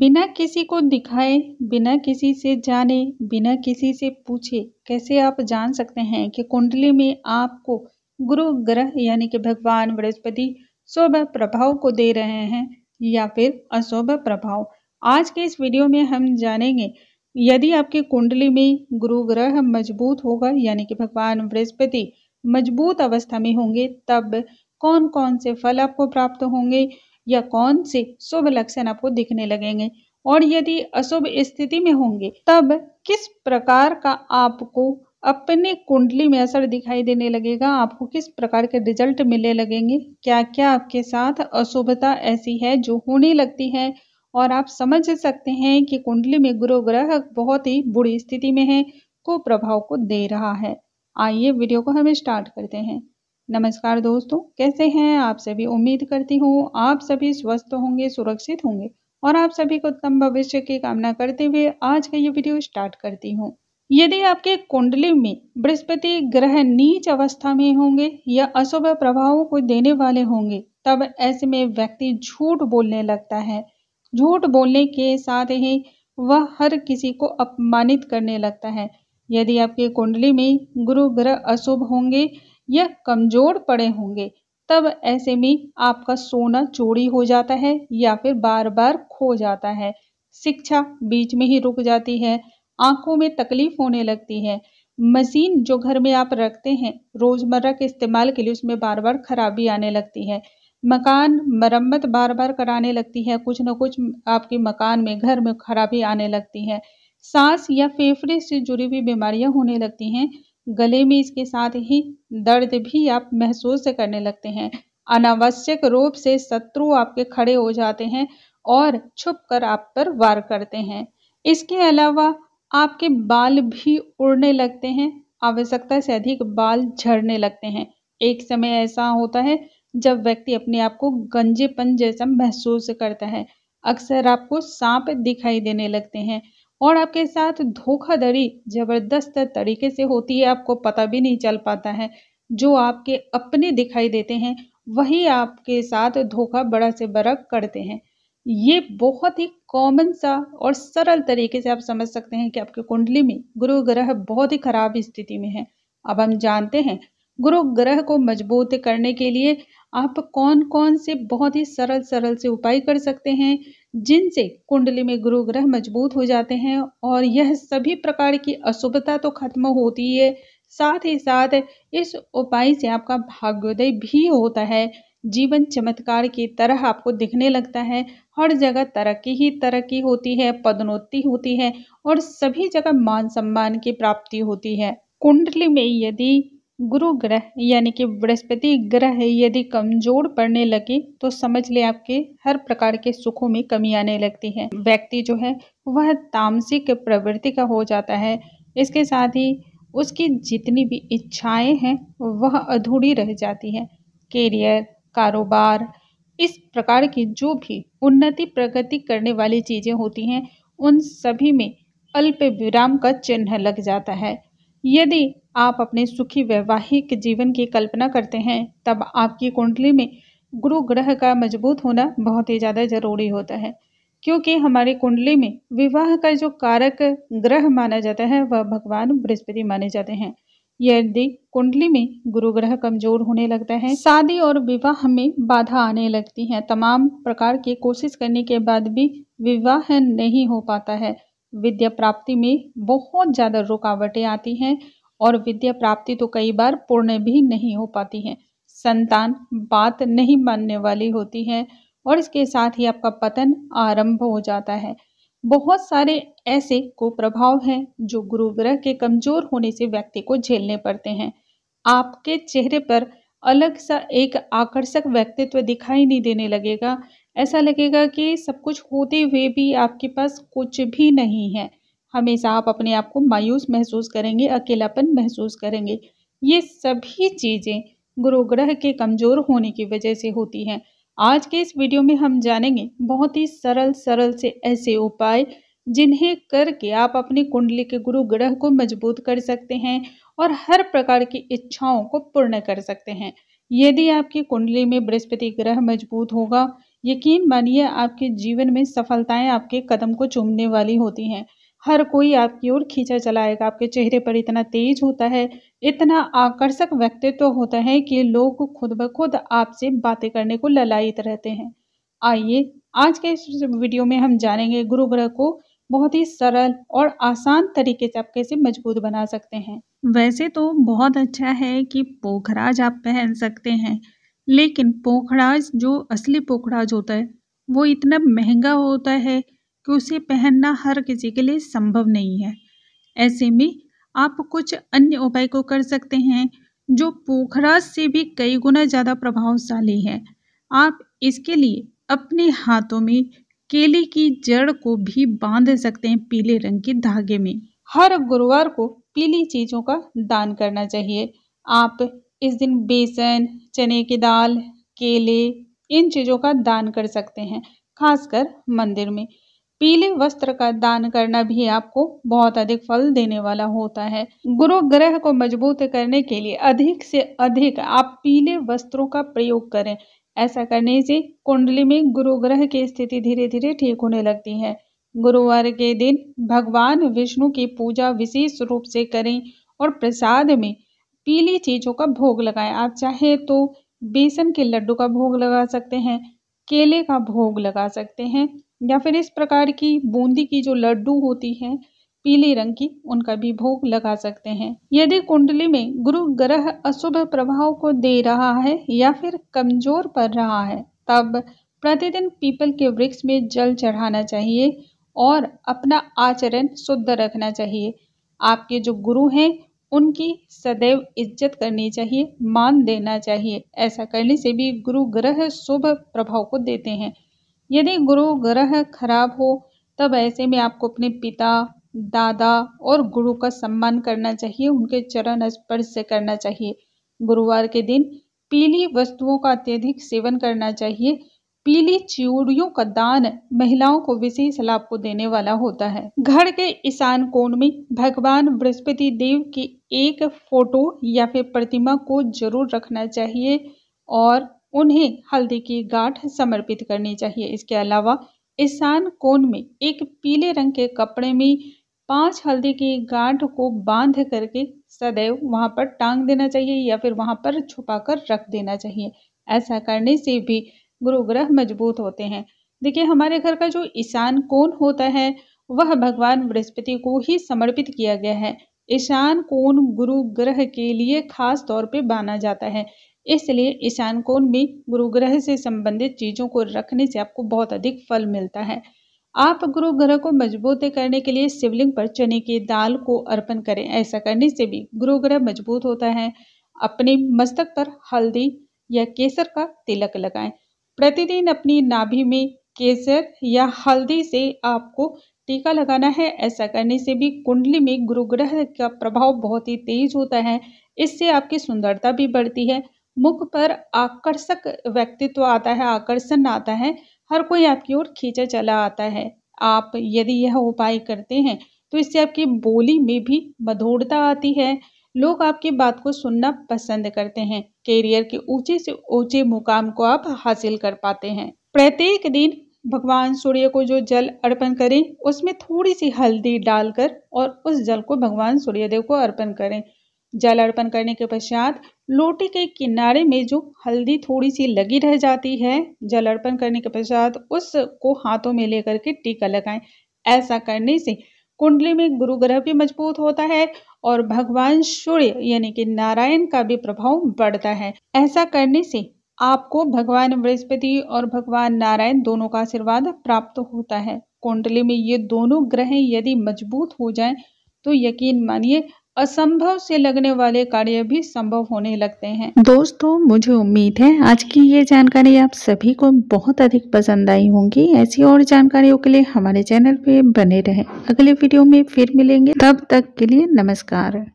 बिना किसी को दिखाए बिना किसी से जाने बिना किसी से पूछे कैसे आप जान सकते हैं कि कुंडली में आपको गुरु ग्रह यानी कि भगवान बृहस्पति शुभ प्रभाव को दे रहे हैं या फिर अशुभ प्रभाव आज के इस वीडियो में हम जानेंगे यदि आपकी कुंडली में गुरु ग्रह मजबूत होगा यानी कि भगवान बृहस्पति मजबूत अवस्था में होंगे तब कौन कौन से फल आपको प्राप्त होंगे या कौन से शुभ लक्षण आपको दिखने लगेंगे और यदि अशुभ स्थिति में होंगे तब किस प्रकार का आपको अपने कुंडली में असर दिखाई देने लगेगा आपको किस प्रकार के रिजल्ट मिलने लगेंगे क्या क्या आपके साथ अशुभता ऐसी है जो होने लगती है और आप समझ सकते हैं कि कुंडली में गुरु ग्रह बहुत ही बुरी स्थिति में है को प्रभाव को दे रहा है आइए वीडियो को हम स्टार्ट करते हैं नमस्कार दोस्तों कैसे हैं आप सभी उम्मीद करती हूँ आप सभी स्वस्थ होंगे सुरक्षित होंगे और आप सभी को उत्तम भविष्य की कामना करते हुए आज का ये वीडियो स्टार्ट करती हूँ यदि आपके कुंडली में बृहस्पति ग्रह नीच अवस्था में होंगे या अशुभ प्रभावों को देने वाले होंगे तब ऐसे में व्यक्ति झूठ बोलने लगता है झूठ बोलने के साथ ही वह हर किसी को अपमानित करने लगता है यदि आपके कुंडली में गुरु ग्रह अशुभ होंगे यह कमज़ोर पड़े होंगे तब ऐसे में आपका सोना चोरी हो जाता है या फिर बार बार खो जाता है शिक्षा बीच में ही रुक जाती है आंखों में तकलीफ होने लगती है मशीन जो घर में आप रखते हैं रोज़मर्रा के इस्तेमाल के लिए उसमें बार बार खराबी आने लगती है मकान मरम्मत बार बार कराने लगती है कुछ ना कुछ आपके मकान में घर में खराबी आने लगती है सांस या फेफड़े से जुड़ी हुई बीमारियां होने लगती हैं गले में इसके साथ ही दर्द भी आप महसूस करने लगते हैं अनावश्यक रूप से शत्रु आपके खड़े हो जाते हैं और छुप कर आप पर वार करते हैं इसके अलावा आपके बाल भी उड़ने लगते हैं आवश्यकता से अधिक बाल झड़ने लगते हैं एक समय ऐसा होता है जब व्यक्ति अपने आप को गंजेपन जैसा महसूस करता है अक्सर आपको सांप दिखाई देने लगते हैं और आपके साथ धोखाधड़ी ज़बरदस्त तरीके से होती है आपको पता भी नहीं चल पाता है जो आपके अपने दिखाई देते हैं वही आपके साथ धोखा बड़ा से बड़ा करते हैं ये बहुत ही कॉमन सा और सरल तरीके से आप समझ सकते हैं कि आपके कुंडली में गुरु ग्रह बहुत ही खराब स्थिति में है अब हम जानते हैं गुरु ग्रह को मजबूत करने के लिए आप कौन कौन से बहुत ही सरल सरल से उपाय कर सकते हैं जिनसे कुंडली में गुरु ग्रह मजबूत हो जाते हैं और यह सभी प्रकार की अशुभता तो खत्म होती है साथ ही साथ इस उपाय से आपका भाग्योदय भी होता है जीवन चमत्कार की तरह आपको दिखने लगता है हर जगह तरक्की ही तरक्की होती है पदोन्नति होती है और सभी जगह मान सम्मान की प्राप्ति होती है कुंडली में यदि गुरु ग्रह यानी कि बृहस्पति ग्रह यदि कमजोर पड़ने लगे तो समझ ले आपके हर प्रकार के सुखों में कमी आने लगती है व्यक्ति जो है वह तामसिक प्रवृत्ति का हो जाता है इसके साथ ही उसकी जितनी भी इच्छाएं हैं वह अधूरी रह जाती है करियर कारोबार इस प्रकार की जो भी उन्नति प्रगति करने वाली चीज़ें होती हैं उन सभी में अल्प विराम का चिन्ह लग जाता है यदि आप अपने सुखी वैवाहिक जीवन की कल्पना करते हैं तब आपकी कुंडली में गुरु ग्रह का मजबूत होना बहुत ही ज़्यादा ज़रूरी होता है क्योंकि हमारी कुंडली में विवाह का जो कारक ग्रह माना जाता है वह भगवान बृहस्पति माने जाते हैं यदि कुंडली में गुरु ग्रह कमजोर होने लगता है शादी और विवाह में बाधा आने लगती है तमाम प्रकार की कोशिश करने के बाद भी विवाह नहीं हो पाता है विद्या प्राप्ति में बहुत ज़्यादा रुकावटें आती हैं और विद्या प्राप्ति तो कई बार पूर्ण भी नहीं हो पाती है संतान बात नहीं मानने वाली होती है और इसके साथ ही आपका पतन आरंभ हो जाता है बहुत सारे ऐसे कुप्रभाव हैं जो गुरु ग्रह के कमजोर होने से व्यक्ति को झेलने पड़ते हैं आपके चेहरे पर अलग सा एक आकर्षक व्यक्तित्व दिखाई नहीं देने लगेगा ऐसा लगेगा कि सब कुछ होते हुए भी आपके पास कुछ भी नहीं है हमेशा आप अपने आप को मायूस महसूस करेंगे अकेलापन महसूस करेंगे ये सभी चीज़ें गुरु ग्रह के कमज़ोर होने की वजह से होती हैं आज के इस वीडियो में हम जानेंगे बहुत ही सरल सरल से ऐसे उपाय जिन्हें करके आप अपनी कुंडली के गुरु ग्रह को मजबूत कर सकते हैं और हर प्रकार की इच्छाओं को पूर्ण कर सकते हैं यदि आपकी कुंडली में बृहस्पति ग्रह मजबूत होगा यकीन मानिए आपके जीवन में सफलताएं आपके कदम को चूमने वाली होती हैं हर कोई आपकी ओर खींचा चलाएगा आपके चेहरे पर इतना तेज होता है इतना आकर्षक व्यक्तित्व तो होता है कि लोग खुद ब खुद आपसे बातें करने को ललायित रहते हैं आइए आज के इस वीडियो में हम जानेंगे गुरु ग्रह को बहुत ही सरल और आसान तरीके से आप कैसे मजबूत बना सकते हैं वैसे तो बहुत अच्छा है कि पोखराज आप पहन सकते हैं लेकिन पोखराज जो असली पोखराज होता है वो इतना महंगा होता है कि उसे पहनना हर किसी के लिए संभव नहीं है ऐसे में आप कुछ अन्य उपाय को कर सकते हैं जो पोखराज से भी कई गुना ज़्यादा प्रभावशाली है आप इसके लिए अपने हाथों में केले की जड़ को भी बांध सकते हैं पीले रंग के धागे में हर गुरुवार को पीली चीज़ों का दान करना चाहिए आप इस दिन बेसन चने की दाल केले इन चीज़ों का दान कर सकते हैं खासकर मंदिर में पीले वस्त्र का दान करना भी आपको बहुत अधिक फल देने वाला होता है गुरु ग्रह को मजबूत करने के लिए अधिक से अधिक आप पीले वस्त्रों का प्रयोग करें ऐसा करने से कुंडली में गुरु ग्रह की स्थिति धीरे धीरे ठीक होने लगती है गुरुवार के दिन भगवान विष्णु की पूजा विशेष रूप से करें और प्रसाद में पीली चीज़ों का भोग लगाएं आप चाहे तो बेसन के लड्डू का भोग लगा सकते हैं केले का भोग लगा सकते हैं या फिर इस प्रकार की बूंदी की जो लड्डू होती हैं पीले रंग की उनका भी भोग लगा सकते हैं यदि कुंडली में गुरु ग्रह अशुभ प्रभाव को दे रहा है या फिर कमजोर पड़ रहा है तब प्रतिदिन पीपल के वृक्ष में जल चढ़ाना चाहिए और अपना आचरण शुद्ध रखना चाहिए आपके जो गुरु हैं उनकी सदैव इज्जत करनी चाहिए मान देना चाहिए ऐसा करने से भी गुरु ग्रह शुभ प्रभाव को देते हैं यदि गुरु ग्रह खराब हो तब ऐसे में आपको अपने पिता दादा और गुरु का सम्मान करना चाहिए उनके चरण स्पर्श से करना चाहिए गुरुवार के दिन पीली वस्तुओं का अत्यधिक सेवन करना चाहिए पीली चिड़ियों का दान महिलाओं को विशेष लाभ को देने वाला होता है घर के ईशान कोण में भगवान बृहस्पति देव की एक फोटो या फिर प्रतिमा को जरूर रखना चाहिए और उन्हें हल्दी की गांठ समर्पित करनी चाहिए इसके अलावा ईशान कोण में एक पीले रंग के कपड़े में पांच हल्दी की गांठ को बांध करके सदैव वहां पर टांग देना चाहिए या फिर वहां पर छुपा कर रख देना चाहिए ऐसा करने से भी गुरु ग्रह मजबूत होते हैं देखिए हमारे घर का जो ईशान कोण होता है वह भगवान बृहस्पति को ही समर्पित किया गया है ईशान कोण गुरु ग्रह के लिए खास तौर पे माना जाता है इसलिए ईशान कोण में गुरु ग्रह से संबंधित चीज़ों को रखने से आपको बहुत अधिक फल मिलता है आप गुरु ग्रह को मजबूत करने के लिए शिवलिंग पर चने की दाल को अर्पण करें ऐसा करने से भी गुरु ग्रह मजबूत होता है अपने मस्तक पर हल्दी या केसर का तिलक लगाएं प्रतिदिन अपनी नाभि में केसर या हल्दी से आपको टीका लगाना है ऐसा करने से भी कुंडली में गुरु ग्रह का प्रभाव बहुत ही तेज होता है इससे आपकी सुंदरता भी बढ़ती है मुख पर आकर्षक व्यक्तित्व आता है आकर्षण आता है हर कोई आपकी ओर खींचा चला आता है आप यदि यह उपाय करते हैं तो इससे आपकी बोली में भी मधुरता आती है लोग आपकी बात को सुनना पसंद करते हैं कैरियर के ऊंचे से ऊंचे मुकाम को आप हासिल कर पाते हैं प्रत्येक दिन भगवान सूर्य को जो जल अर्पण करें उसमें थोड़ी सी हल्दी डालकर और उस जल को भगवान सूर्यदेव को अर्पण करें जल अर्पण करने के पश्चात लोटे के किनारे में जो हल्दी थोड़ी सी लगी रह जाती है जल अर्पण करने के पश्चात उसको हाथों में लेकर के टीका लगाएं ऐसा करने से कुंडली में गुरु ग्रह भी मजबूत होता है और भगवान सूर्य यानी कि नारायण का भी प्रभाव बढ़ता है ऐसा करने से आपको भगवान बृहस्पति और भगवान नारायण दोनों का आशीर्वाद प्राप्त होता है कुंडली में ये दोनों ग्रह यदि मजबूत हो जाएं तो यकीन मानिए असंभव से लगने वाले कार्य भी संभव होने लगते हैं दोस्तों मुझे उम्मीद है आज की ये जानकारी आप सभी को बहुत अधिक पसंद आई होंगी ऐसी और जानकारियों के लिए हमारे चैनल पे बने रहें अगले वीडियो में फिर मिलेंगे तब तक के लिए नमस्कार